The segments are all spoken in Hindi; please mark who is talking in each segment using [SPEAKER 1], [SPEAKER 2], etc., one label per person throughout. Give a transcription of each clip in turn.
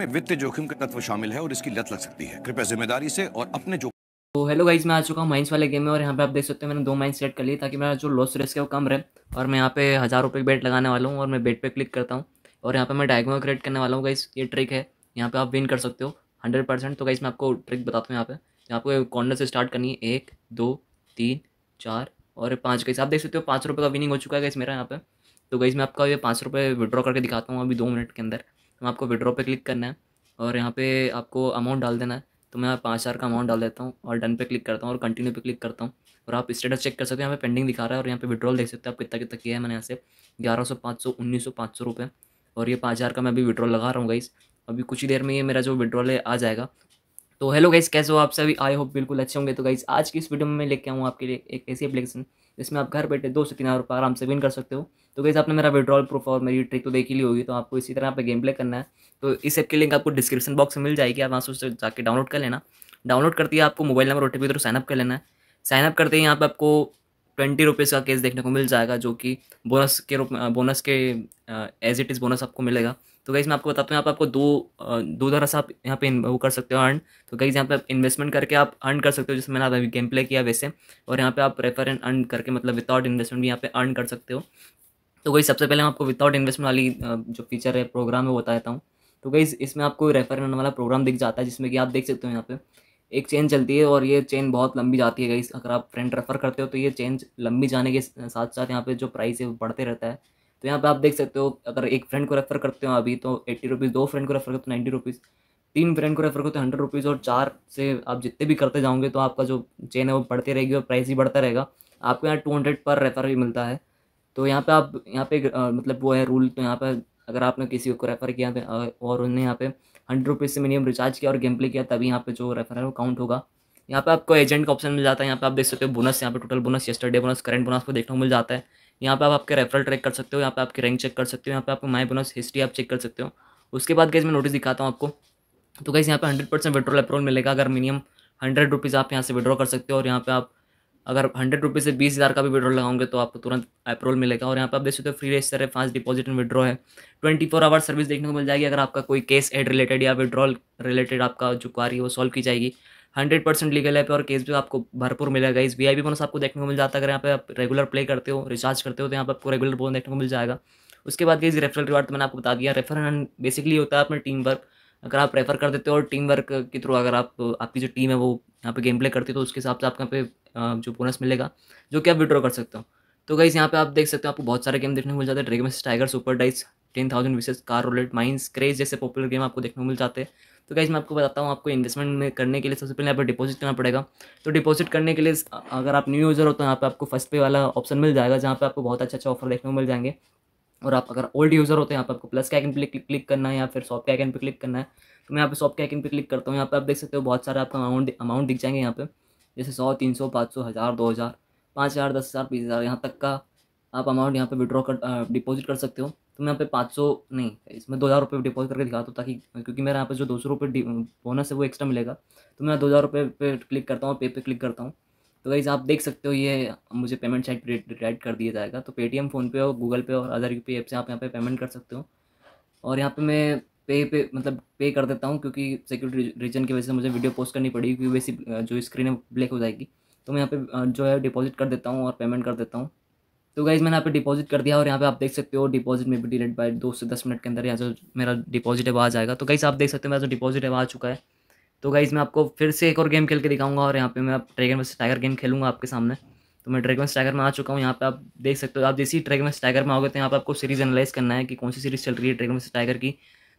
[SPEAKER 1] में वित्तीय जोखिम का तत्व शामिल है और इसकी लत लग सकती है कृपया जिम्मेदारी से और अपने जो तो हेलो गाइज मैं आ चुका हूँ माइंस वाले गेम में और यहाँ पे आप देख सकते हैं मैंने दो माइंस सेट कर लिए ताकि मेरा जो लॉस रिस्क है वो कम रहे और मैं यहाँ पे हज़ार रुपये बेट लगाने वाला हूँ और मैं बेट पे क्लिक करता हूँ और यहाँ पे मैं डायग्राम क्रिएट करने वाला हूँ गाइस ये ट्रिक है यहाँ पे आप विन कर सकते हो हंड्रेड परसेंट तो गाइस मैं आपको ट्रिक बताता हूँ यहाँ पे यहाँ पे कॉर्नर से स्टार्ट करनी है एक दो तीन चार और पाँच गाइस आप देख सकते हो पाँच रुपये का विनिंग हो चुका है गाइस मेरा यहाँ पे तो गाइज मैं आपका ये पाँच रुपये विड्रॉ करके दिखाता हूँ अभी दो मिनट के अंदर तो आपको विड्रॉ पे क्लिक करना है और यहाँ पे आपको अमाउंट डाल देना है तो मैं पाँच हज़ार का अमाउंट डाल देता हूँ और डन पे क्लिक करता हूँ और कंटिन्यू पे क्लिक करता हूँ और आप स्टेटस चेक कर सकते हो यहाँ पे पेंडिंग दिखा रहा है और यहाँ पे विड्रॉल देख सकते हो आप कितना कितना किया है मैंने यहाँ से ग्यारह सौ पाँच सौ उन्नीस सौ पाँच सौ रुपये और ये पाँच हज़ार का मैं अभी विड्रॉल लगा रहा हूँ गाइस अभी कुछ ही देर में ये मेरा जो विड्रॉल है आ जाएगा तो हेलो गाइज कैसे हो आप सभी आई होप बिल्कुल अच्छे होंगे तो गाइज आज की इस वीडियो में लेके आऊँ आपके लिए एक ऐसी एप्लीकेशन जिसमें आप घर बैठे दो से तीन हज़ार रुपये आराम से विन कर सकते हो तो गाइज आपने मेरा विड्रॉल प्रूफ और मेरी ट्रिक तो देखी ली होगी तो आपको इसी तरह आप पर गेम प्ले करना है तो इस ऐप की लिंक आपको डिस्क्रिप्शन बॉक्स में मिल जाएगी आप वहाँ से जाकर डाउनलोड कर लेना डाउनलोड करते ही आपको mobile number O T through sign up कर लेना है साइनअप करते ही यहाँ पर आपको ट्वेंटी रुपीज़ का केस देखने को मिल जाएगा जो कि बोनस के रूप में बोनस के एज इट इज़ बोनस आपको मिलेगा तो गाइज़ मैं आपको बताता हूँ यहाँ पर आपको दो दो तरह से आप यहाँ पे वो कर सकते हो अर्न तो गाइज़ यहाँ पे आप इन्वेस्टमेंट करके आप अर्न कर सकते हो जैसे मैंने आप अभी गेम प्ले किया वैसे और यहाँ पे आप रेफर एंड अर्न करके मतलब विदाउट इन्वेस्टमेंट भी यहाँ पे अर्न कर सकते हो तो गई सबसे पहले मैं आपको विदाउट इन्वेस्टमेंट वाली जो फीचर है प्रोग्राम है वो बता देता हूँ तो गई इसमें आपको रेफर एंड वाला प्रोग्राम दिख जाता है जिसमें कि आप देख सकते हो यहाँ पे एक चेन चलती है और ये चेन बहुत लंबी जाती है गई अगर आप फ्रेंड रेफर करते हो तो ये चेन लंबी जाने के साथ साथ यहाँ पे जो प्राइस है वो बढ़ते रहता है तो यहाँ पे आप देख सकते हो अगर एक फ्रेंड को रेफर करते हो अभी तो एट्टी रुपीज़ दो फ्रेंड को रेफर करते हो नाइन्टी तो रुपीज़ तीन फ्रेंड को रेफर करते हो हंड्रेड रुपीज़ और चार से आप जितने भी करते जाओगे तो आपका जो चेन है वो बढ़ती रहेगी और प्राइस भी बढ़ता रहेगा आपको यहाँ टू हंड्रेड पर रेफर भी मिलता है तो यहाँ पर आप यहाँ पे मतलब वो है रूल तो यहाँ पे अगर आपने किसी को रेफ़र तो, किया और उन्हें यहाँ पे हंड्रेड रुपीज़ से मिनिमम रिचार्ज किया और गेम प्ले किया तभी यहाँ पे जो रेफर है वो काउंट होगा यहाँ पे आपको एजेंट का ऑप्शन मिल जाता है यहाँ पे आप देख सकते हो बोनस यहाँ पे total bonus yesterday bonus current bonus को देखने को मिल जाता है यहाँ पे आप आपके रेफरल ट्रैक कर सकते हो यहाँ पे आपकी रैंक चेक कर सकते हो यहाँ पे आपको माई बोनस हिस्ट्री आप चेक कर सकते हो उसके बाद गैस मैं नोटिस दिखाता हूँ आपको तो गैस यहाँ पे हंड्रेड परसेंट विड्रॉल अप्रोल मिलेगा अगर मिनिमम हंड्रेड रुपीज़ आप यहाँ से विड्रॉ कर सकते हो और यहाँ पे आप अगर हंड्रेड रुपीज़ से बीस हज़ार का भी विड्रॉ लगाओगे तो आपको तुरंत अप्रोल मिलेगा और यहाँ पर आप देख सकते हो फ्री रजिस्टर है फास्ट डिपॉजिट एंड विड्रॉ है ट्वेंटी फोर आवर सर्विस देखने को मिल जाएगी अगर आपका कोई केस एड रिलेटेड या विड्रॉल रिलेटेड आपका जो क्वारी है वो सॉल्व की जाएगी हंड्रेड परसेंट लीगल है और केस भी आपको भरपूर मिलेगा इस वी आई बोनस आपको देखने को मिल जाता है अगर यहाँ पे आप रेगुलर प्ले करते हो रिचार्ज करते हो तो यहाँ पर आपको रेगुलर बोन देखने को मिल जाएगा उसके बाद ये रेफरल रिवार्ड तो मैंने आपको बता दिया रेफरल बेसिकली होता है अपने टीम वर्क अगर आप प्रेफर कर देते हो और टीम वर्क के थ्रू अगर आप आपकी जो टीम है वो यहाँ पे गेम प्ले करती है तो उसके हिसाब से आपके यहाँ पे जो बोनस मिलेगा जो कि आप विड्रॉ कर सकते हो तो गाइज़ यहाँ पे आप देख सकते हो आपको बहुत सारे गेम देखने को मिल जाते हैं ड्रेगमेस tiger super dice ten thousand विशेष कार रोलेट माइंस क्रेज जैसे पॉपुलर गेम आपको देखने को मिल जाते हैं तो गाइज मैं आपको बताता हूँ आपको इन्वेस्टमेंट में करने के लिए सबसे पहले यहाँ पर डिपॉजिट करना पड़ेगा तो डिपॉजिट करने के लिए अगर आप न्यू यूज़र हो तो यहाँ पे आपको फर्स्ट पे वाला ऑप्शन मिल जाएगा जहाँ पे आपको बहुत अच्छा अच्छा ऑफर देखने को मिल जाएंगे और आप अगर ओल्ड यूज़र होते हैं यहाँ पर आपको प्लस के आइकन पे क्लिक करना है या फिर शॉप के आइकन पे क्लिक करना है तो मैं यहाँ पे शॉप के आइकन पे क्लिक करता हूँ यहाँ पे आप देख सकते हो बहुत सारे आपका अमाउंट अमाउंट दिख जाएंगे यहाँ पे जैसे सौ तीन सौ पाँच सौ हज़ार दो हज़ार पाँच हज़ार दस हज़ार बीस हज़ार यहाँ तक का आप अमाउंट यहाँ पर विड्रॉ कर डिपॉजिट कर सकते हो तो मैं यहाँ पे पाँच सौ नहीं इसमें दो हज़ार रुपये डिपॉजिट करके दिखाता हूँ ताकि क्योंकि मेरे यहाँ पे जो दो सौ रुपये बोनस है वो एक्स्ट्रा मिलेगा तो मैं दो हज़ार रुपये पे क्लिक करता हूँ पे पे क्लिक करता हूँ तो गाइज़ आप देख सकते हो ये मुझे पेमेंट साइट पर कर दिया जाएगा तो पेटीएम फ़ोनपे और गूगल पे और अदर यू पी ऐप से आप यहाँ पे पेमेंट कर सकते हो और यहाँ पे मैं पे पे मतलब पे कर देता हूँ क्योंकि सिक्योरिटी रीजन की वजह से मुझे वीडियो पोस्ट करनी पड़ेगी क्योंकि वैसी जो स्क्रीन है ब्लैक हो जाएगी तो मैं यहाँ पे जो है डिपॉजिट कर देता हूँ और पेमेंट कर देता हूँ तो गाइज़ मैंने यहाँ पे डिपॉजिट कर दिया और यहाँ पे आप देख सकते हो डिपॉजिट में भी डिलेट बाय दो से दस मिनट के अंदर यहाँ जो मेरा डिपॉजिट है आ जाएगा तो गाइज़ आप देख सकते हो मेरा जो डिपॉजिट है आ चुका है तो गाइज़ मैं आपको फिर से एक और गेम खेल के दिखाऊंगा और यहाँ पे मैं आप ड्रैगन वर्स टाइगर गेम खेलूंगा आपके सामने तो मैं ड्रैगन टाइगर में आ चुका हूँ यहाँ पे आप देख सकते हो आप जैसे ही ड्रैगन टाइगर में आओगे तो यहाँ पे आपको सीरीज़ एनालाइज करना है कि कौन सी सीरीज़ चल रही है ड्रैगन टाइगर की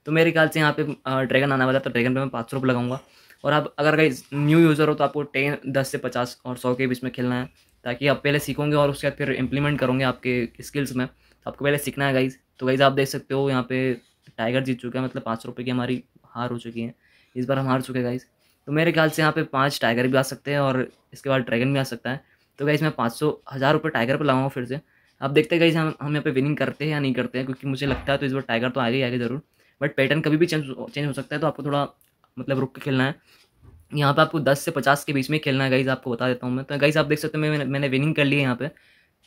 [SPEAKER 1] तो मेरे ख्याल से यहाँ पे ड्रैगन आने वाला तो ड्रैगन पर मैं पाँच रुपये लगाऊंगा और आप अगर गाइज न्यू यूज़र हो तो आपको टेन दस से पचास और सौ के बीच में खेलना है ताकि आप पहले सीखोगे और उसके बाद फिर इम्प्लीमेंट करोगे आपके स्किल्स में तो आपको पहले सीखना है गाइज़ तो गाइज़ आप देख सकते हो यहाँ पे टाइगर जीत चुका है मतलब पाँच रुपये की हमारी हार हो चुकी हैं इस बार हम हार चुके हैं गाइज तो मेरे ख्याल से यहाँ पे पाँच टाइगर भी आ सकते हैं और इसके बाद ड्रैगन भी आ सकता है तो गाइज मैं पाँच सौ हज़ार रुपये टाइगर पर लगाऊंगा फिर से अब देखते हैं गाइज हम हम यहाँ पे विनिंग करते हैं या नहीं करते हैं क्योंकि मुझे लगता है तो इस बार टाइगर तो आएगा ही आएगा ज़रूर बट पैटर्न कभी भी चेंज चेंज हो सकता है तो आपको थोड़ा मतलब रुक के खेलना है यहाँ पे आपको 10 से 50 के बीच में खेलना है गाइज़ आपको बता देता हूँ मैं तो गाइज़ आप देख सकते हैं मैं मैंने विनिंग कर ली है यहाँ पे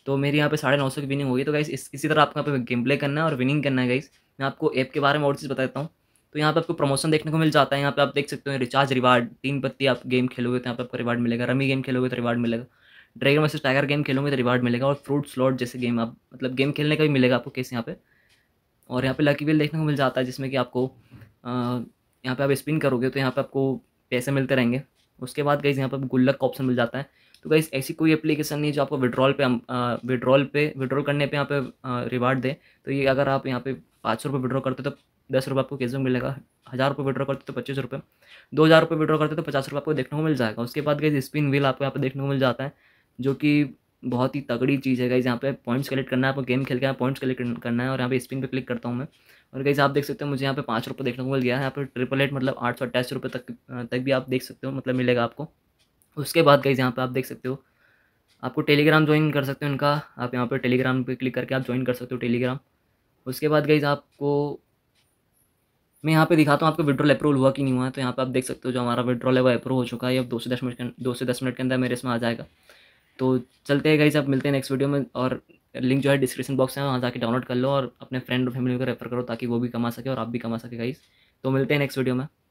[SPEAKER 1] तो मेरी यहाँ पे साढ़े नौ सौ की विनिंग होगी तो गाइज़ इस इसी तरह आपको यहाँ पे गेम प्ले करना है और विनिंग करना है गाइज़ मैं आपको ऐप के बारे में और चीज़ बता देता हूँ तो यहाँ पे आपको प्रमोशन देखने को मिल जाता है यहाँ पे आप देख सकते हो रिचार्ज रिवार्ड तीन पत्ती आप गेम खेलोगे तो यहाँ पे आपको रिवार्ड मिलेगा रमी गेम खेलोगे तो रिवार्ड मिलेगा ड्रैगन वर्सेस टाइगर गेम खेलोगे तो रिवार्ड मिलेगा और फ्रूट स्लॉट जैसे गेम आप मतलब गेम खेलने का भी मिलेगा आपको कैसे यहाँ पे और यहाँ पे लकी बिल देखने को मिल जाता है जिसमें कि आपको यहाँ पे आप स्पिन करोगे तो यहाँ पे आपको पैसे मिलते रहेंगे उसके बाद गई यहाँ पे गुल्लक का ऑप्शन मिल जाता है तो गई ऐसी कोई एप्लीकेशन नहीं जो आपको विड्रॉल पे विड्रॉल पे विड्रॉल करने पर यहाँ पे रिवार्ड दे तो ये अगर आप यहाँ पे पाँच सौ रुपये विड्रॉ करते हो तो दस रुपये आपको कैश में मिलेगा हज़ार रुपये विड्रॉ करते तो पच्चीस रुपये दो हज़ार रुपये विड्रॉ करते तो पचास रुपये आपको देखने को मिल जाएगा उसके बाद गई स्पिन व्हील आपको यहाँ पर देखने को मिल जाता है जो कि बहुत ही तगड़ी चीज़ है गई यहाँ पे पॉइंट्स कलेक्ट करना है आपको गेम खेल के पॉइंट्स कलेक्ट करना है और यहाँ पे स्पिन पे क्लिक करता हूँ मैं और गाइज आप देख सकते हो मुझे यहाँ पे पाँच रुपये देखने को मिल गया है यहाँ पर ट्रिपल एट मतलब आठ सौ अट्ठाईस रुपये तक तक भी आप देख सकते हो मतलब मिलेगा आपको उसके बाद गई यहाँ पर आप देख सकते हो आपको टेलीग्राम ज्वाइन कर सकते हो इनका आप यहाँ पर टेलीग्राम पर क्लिक करके आप ज्वाइन कर सकते हो टेलीग्राम उसके बाद गई आपको मैं यहाँ पे दिखाता हूँ आपका विड्रॉल अप्रूवल हुआ कि नहीं हुआ तो यहाँ पे आप देख सकते हो जो हमारा विड्रॉल है वो अप्रूव हो चुका है अब दो से दस मिनट दो से दस मिनट के अंदर मेरे इसमें आ जाएगा तो चलते हैं गाइज आप मिलते हैं नेक्स्ट वीडियो में और लिंक जो है डिस्क्रिप्शन बॉक्स है वहाँ जाकर डाउनलोड कर लो और अपने फ्रेंड और फैमिली को रेफर करो ताकि वो भी कमा सके और आप भी कमा सके गाइज तो मिलते हैं नेक्स्ट वीडियो में